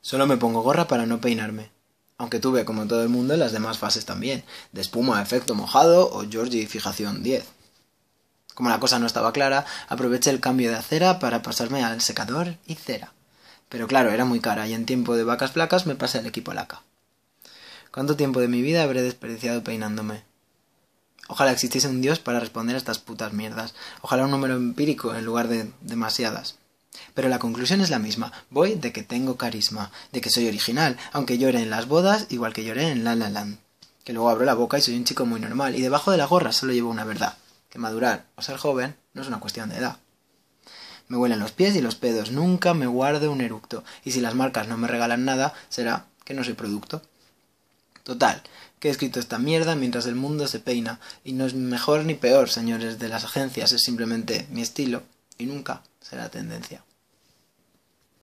Solo me pongo gorra para no peinarme. Aunque tuve, como todo el mundo, las demás fases también. De espuma a efecto mojado o Georgie fijación 10. Como la cosa no estaba clara, aproveché el cambio de acera para pasarme al secador y cera. Pero claro, era muy cara y en tiempo de vacas flacas me pasé al equipo laca. ¿Cuánto tiempo de mi vida habré desperdiciado peinándome? Ojalá existiese un dios para responder a estas putas mierdas. Ojalá un número empírico en lugar de demasiadas. Pero la conclusión es la misma. Voy de que tengo carisma, de que soy original, aunque llore en las bodas igual que lloré en La La Land. Que luego abro la boca y soy un chico muy normal, y debajo de la gorra solo llevo una verdad, que madurar o ser joven no es una cuestión de edad. Me huelen los pies y los pedos, nunca me guardo un eructo, y si las marcas no me regalan nada, será que no soy producto. Total, que he escrito esta mierda mientras el mundo se peina, y no es mejor ni peor, señores de las agencias, es simplemente mi estilo, y nunca será tendencia.